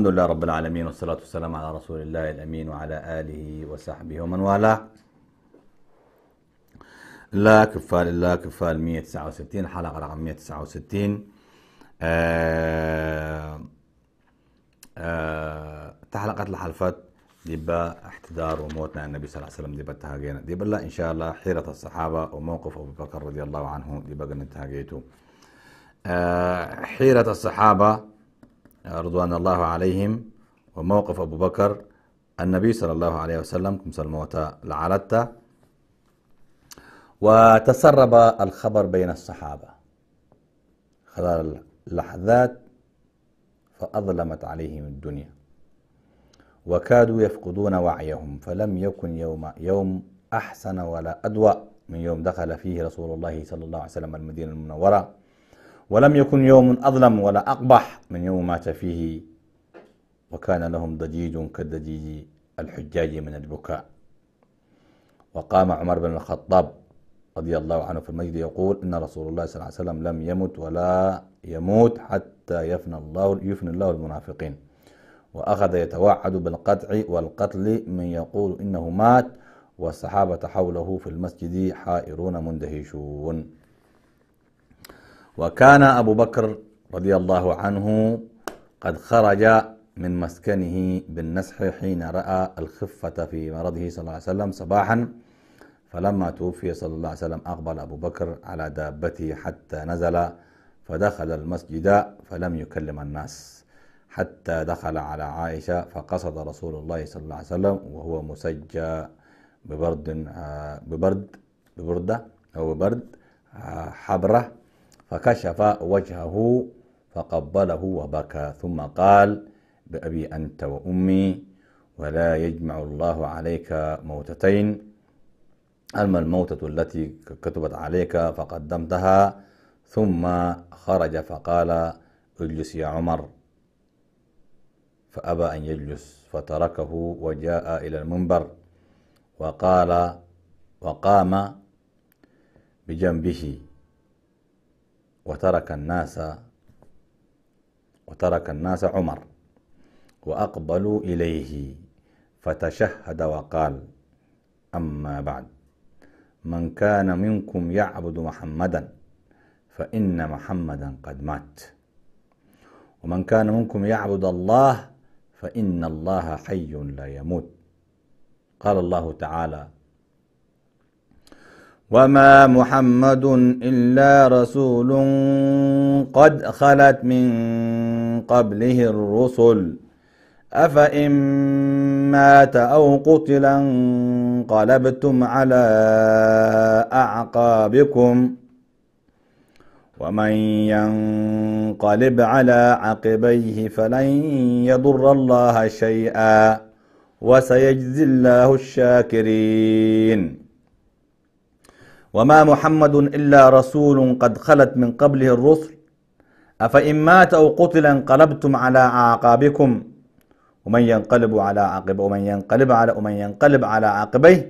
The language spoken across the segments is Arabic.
الحمد لله رب العالمين والصلاة والسلام على رسول الله الأمين وعلى آله وصحبه ومن والاه لا كفال لا كفال 169 حلقة رقم 169 آه آه تحلقت الحلفات ديبا احتضار وموتنا النبي صلى الله عليه وسلم ديبا تهاجينا ديبا لا إن شاء الله حيرة الصحابة وموقف أبو بكر رضي الله عنه ديبا قلنا تهاجيته آه حيرة الصحابة رضوان الله عليهم وموقف أبو بكر النبي صلى الله عليه وسلم كمس الموتى لعلتا وتسرب الخبر بين الصحابة خلال اللحظات فأظلمت عليهم الدنيا وكادوا يفقدون وعيهم فلم يكن يوم يوم أحسن ولا أدوأ من يوم دخل فيه رسول الله صلى الله عليه وسلم المدينة المنورة ولم يكن يوم أظلم ولا أقبح من يوم مات فيه وكان لهم ضجيج كالضجيج الحجاج من البكاء وقام عمر بن الخطاب رضي الله عنه في المسجد يقول إن رسول الله صلى الله عليه وسلم لم يمت ولا يموت حتى يفنى الله يفنى الله المنافقين وأخذ يتوعد بالقطع والقتل من يقول إنه مات والصحابة حوله في المسجد حائرون مندهشون وكان أبو بكر رضي الله عنه قد خرج من مسكنه بالنسح حين رأى الخفة في مرضه صلى الله عليه وسلم صباحا فلما توفي صلى الله عليه وسلم أقبل أبو بكر على دابته حتى نزل فدخل المسجد فلم يكلم الناس حتى دخل على عائشة فقصد رسول الله صلى الله عليه وسلم وهو مسجى ببرد آه، ببرد ببردة أو ببرد آه، حبرة فكشف وجهه فقبله وبكى ثم قال بأبي أنت وأمي ولا يجمع الله عليك موتتين أما الموتة التي كتبت عليك فقدمتها ثم خرج فقال اجلس يا عمر فأبى أن يجلس فتركه وجاء إلى المنبر وقال وقام بجنبه وترك الناس وترك الناس عمر وأقبلوا إليه فتشهد وقال أما بعد من كان منكم يعبد محمدا فإن محمدا قد مات ومن كان منكم يعبد الله فإن الله حي لا يموت قال الله تعالى وما محمد الا رسول قد خلت من قبله الرسل افان مات او قتل انقلبتم على اعقابكم ومن ينقلب على عقبيه فلن يضر الله شيئا وسيجزي الله الشاكرين وما محمد إلا رسول قد خلت من قبله الرسل أفإن مات أو قتل انقلبتم على أعقابكم ومن ينقلب على عقب ومن ينقلب على ومن ينقلب على عقبيه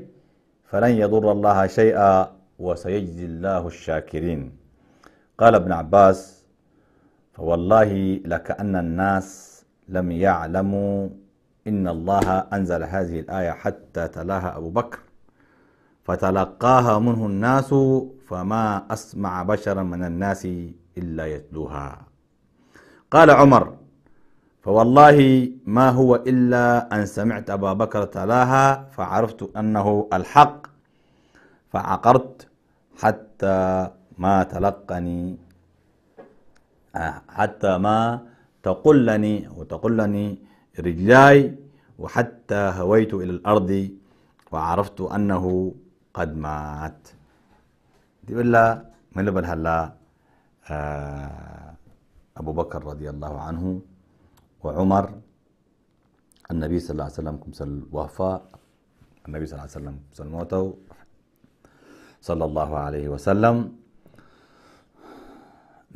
فلن يضر الله شيئا وسيجزي الله الشاكرين قال ابن عباس فوالله لكأن الناس لم يعلموا إن الله أنزل هذه الآية حتى تلاها أبو بكر فتلقاها منه الناس فما أسمع بشرا من الناس إلا يتلوها قال عمر فوالله ما هو إلا أن سمعت أبا بكر تلاها فعرفت أنه الحق فعقرت حتى ما تلقني آه، حتى ما تقلني وتقلني رجلاي وحتى هويت إلى الأرض وعرفت أنه قد مات بيقول لها من اللي هلا لها آه، أبو بكر رضي الله عنه وعمر النبي صلى الله عليه وسلم كم سل وفاء النبي صلى الله عليه وسلم سل موته صلى الله عليه وسلم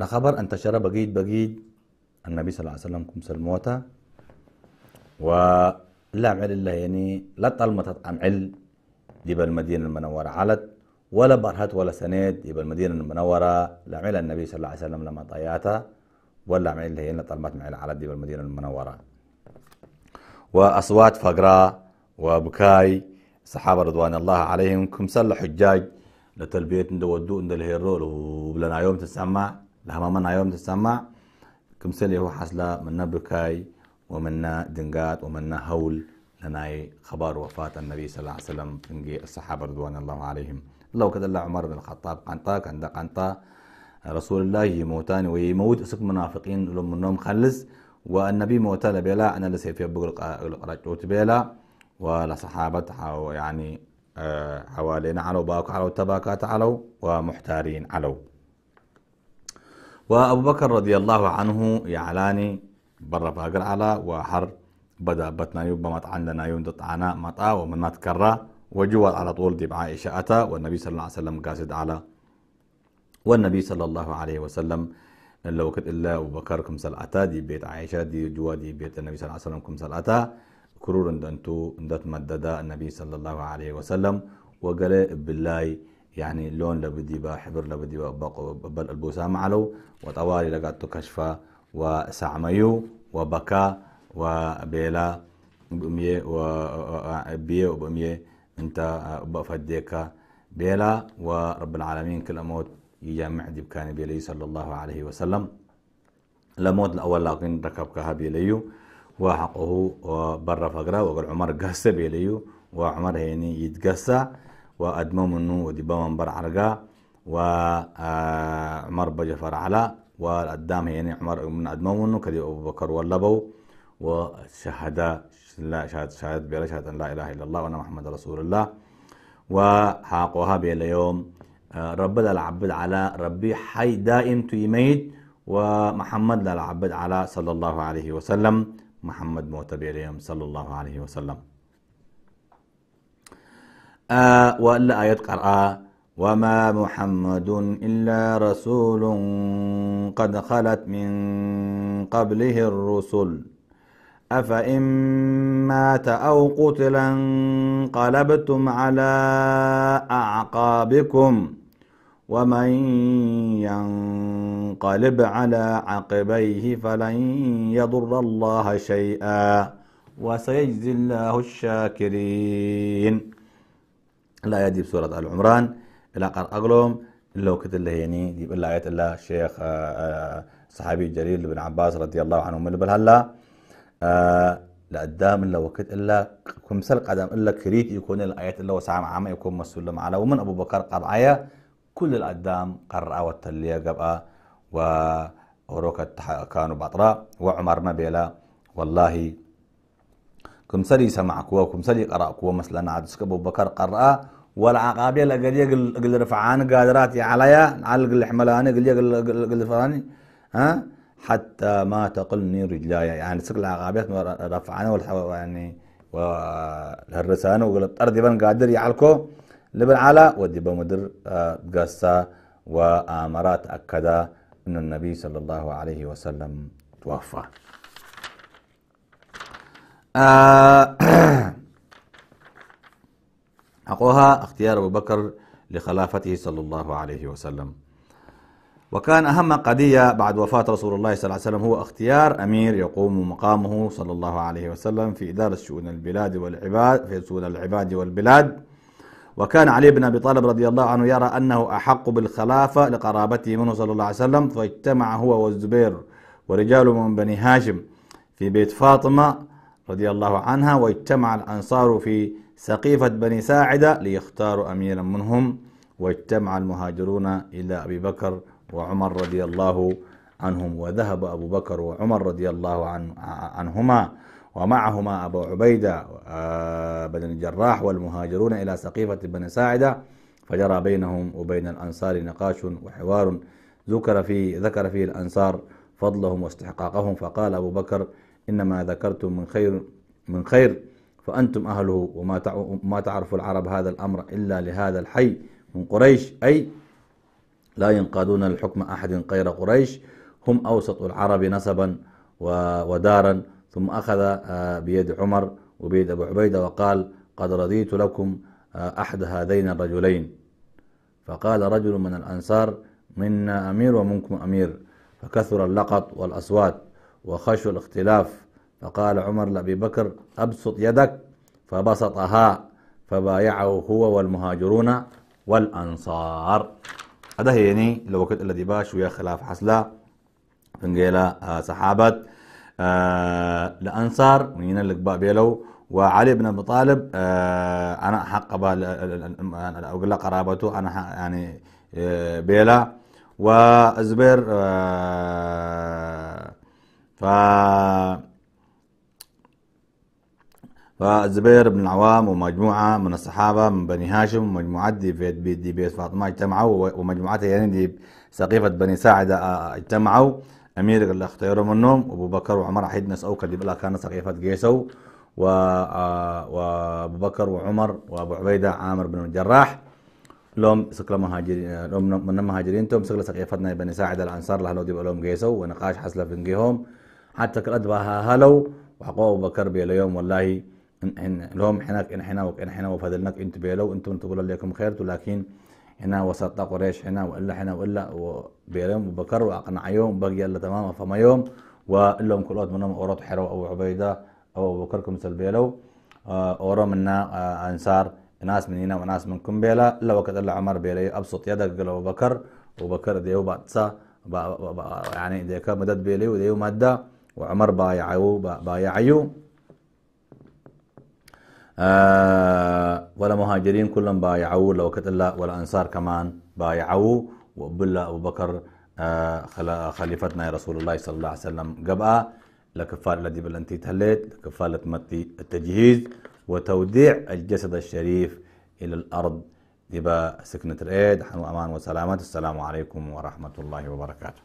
لخبر انتشر بقيد بقيد النبي صلى الله عليه وسلم كم سل موته ولا عمل الله يعني لا طلمت عن عل دي يبقى المدينة المنورة علت ولا برهت ولا سند يبقى المدينة المنورة لا النبي صلى الله عليه وسلم لما طياتها ولا عمل اللي هي طلبت معي علت دي المدينة المنورة وأصوات فقراء وبكاي الصحابة رضوان الله عليهم كم سل حجاج لتلبية ندو ودو هي الرول وبلنا يوم تسمع ما منا يوم تسمع كم سل هو حصل منا بكاي ومنا دنقات ومنا هول لناي خبر وفاة النبي صلى الله عليه وسلم تنجي الصحابة رضوان الله عليهم الله كده الله عمر بن الخطاب قنطا كان قنطا رسول الله يموتان ويموت اسك منافقين لهم منهم خلص والنبي موتى لبيلا أنا لسيف يبقى رجوت بيلا ولصحابة يعني آه، حوالينا على باك على تباكات على ومحتارين على وأبو بكر رضي الله عنه يعلاني برا فاقر على وحر بدا بدابتنا يوم ما عندنا يوم دت عنا مطا آه، ومن تكرى وجوال على طول دي عائشة أتى والنبي صلى الله عليه وسلم قاسد على والنبي صلى الله عليه وسلم لو كت إلا أبو بكر كمسل أتى دي بيت عائشة دي جوا دي بيت النبي صلى الله عليه وسلم كمسل أتى كرور أنتو اندت مددا النبي صلى الله عليه وسلم وقال بالله يعني لون لبدي با حبر لبدي بل البوسام علو وطوالي لقاتو كشفا وسعميو وبكى وبيلا بمية وبية وبمية أنت بفديك بيلا ورب العالمين كل أموت يجمع دبكان بيلي صلى الله عليه وسلم لموت الأول لاقين ركب كهبي ليو وحقه برا فقرة وقال عمر قاسة بيليو وعمر هيني يتقسى وأدمى منه ودبا من بر عرقا وعمر بجفر على والقدام هيني عمر من أدمى منه كذي أبو بكر ولبو وشهد شهادة بلا شهادة لا إله إلا الله وأنا محمد رسول الله وحاقوها بلا يوم آه، رب لا العبد على ربي حي دائم تيميت ومحمد لا العبد على صلى الله عليه وسلم محمد موت بيليم صلى الله عليه وسلم آه وإلا آية قرأة وما محمد إلا رسول قد خلت من قبله الرسل أفإن مات أو قتلا انقلبتم على أعقابكم ومن ينقلب على عقبيه فلن يضر الله شيئا وسيجزي الله الشاكرين لا يدي بسورة آل عمران إلى قرأ أغلوم لو كتل هيني يعني دي بالله آيات الله الشيخ آه، آه، صحابي الجليل بن عباس رضي الله عنه من بالهلا لقدام إلا وقت إلا سال قدم إلا كريت يكون الآيات إلا وسعام عام يكون مسؤول على ومن أبو بكر قرعية كل الأدام قرعة آية والتلية قبقى وروك كانوا بطراء وعمر ما بيلا والله سمع يسمع كم وكمثل قراء كوا مثلا عاد أبو بكر قرأ والعقابية لقلي قل رفعان قادراتي عليا على قل حملاني قل قل ها حتى ما تقلني رجلاي يعني سك العقابات رفعنا يعني والهرسان وقلب طرد بن قادر يعلكو لبن على ودي بمدر آه، قصة وآمرات أكدا أن النبي صلى الله عليه وسلم توفى حقها آه، اختيار أبو بكر لخلافته صلى الله عليه وسلم وكان أهم قضية بعد وفاة رسول الله صلى الله عليه وسلم هو اختيار أمير يقوم مقامه صلى الله عليه وسلم في إدارة شؤون البلاد والعباد في شؤون العباد والبلاد وكان علي بن أبي طالب رضي الله عنه يرى أنه أحق بالخلافة لقرابته منه صلى الله عليه وسلم فاجتمع هو والزبير ورجال من بني هاشم في بيت فاطمة رضي الله عنها واجتمع الأنصار في سقيفة بني ساعدة ليختاروا أميرا منهم واجتمع المهاجرون إلى أبي بكر وعمر رضي الله عنهم وذهب أبو بكر وعمر رضي الله عن عنهما ومعهما أبو عبيدة آه، بن الجراح والمهاجرون إلى سقيفة بن ساعدة فجرى بينهم وبين الأنصار نقاش وحوار ذكر فيه, ذكر فيه الأنصار فضلهم واستحقاقهم فقال أبو بكر إنما ذكرتم من خير من خير فأنتم أهله وما ما تعرف العرب هذا الأمر إلا لهذا الحي من قريش أي لا ينقادون لحكم أحد غير قريش هم أوسط العرب نسبا ودارا ثم أخذ آه، بيد عمر وبيد أبو عبيدة وقال قد رضيت لكم آه، أحد هذين الرجلين فقال رجل من الأنصار منا أمير ومنكم أمير فكثر اللقط والأصوات وخشوا الاختلاف فقال عمر لأبي بكر أبسط يدك فبسطها فبايعه هو والمهاجرون والأنصار هذا هي يعني الوقت الذي باش ويا خلاف حصلة فنجيلا آه، صحابة آه، الأنصار من القباء بيلو وعلي بن ابي طالب آه، انا حق اقول له قرابته انا يعني بيلا وازبر ف فزبير بن العوام ومجموعة من الصحابة من بني هاشم ومجموعات دي بيت بيت دي بيت فاطمة اجتمعوا ومجموعات يعني دي سقيفة بني ساعدة آه، آه، اجتمعوا أمير اللي اختاروا منهم أبو بكر وعمر حيدنس أوكل اللي بلا كان سقيفة قيسو و آه، وابو بكر وعمر وابو عبيده عامر بن الجراح لهم سكل مهاجرين لهم من مهاجرين توم سكل سقيفتنا بني ساعد الانصار لهم دي لهم قيسو ونقاش حسلف نقيهم حتى كل ادبها هلو وحقوا ابو بكر اليوم والله لهم حناك إن حنا وإن حنا وفضلناك أنت بيلو أنتم تقول لكم خير لكن هنا وسط قريش هنا وإلا هنا وإلا وبيرم وبكر وأقنع يوم بقي الله تمام فما يوم وإلهم كلوت منهم أورط حرو أو عبيدة أو بكركم بكر كمثل بيلو آه، أورا منا آه، أنصار ناس من هنا وناس من كمبيلا إلا وقت إلا عمر بيلي أبسط يدك قال أبو بكر أبو بكر ديو بعدسا يعني ديكا مدد بيلي وديو مادة وعمر بايعيو بايعيو آه، ولا مهاجرين كلهم بايعوا لو الله والأنصار كمان بايعوا وبلا أبو بكر آه، خليفتنا يا رسول الله صلى الله عليه وسلم قبأ لكفالة بل بلنتي تهليت لكفالة متي التجهيز وتوديع الجسد الشريف إلى الأرض يبا سكنة الإيد حنو أمان وسلامات السلام عليكم ورحمة الله وبركاته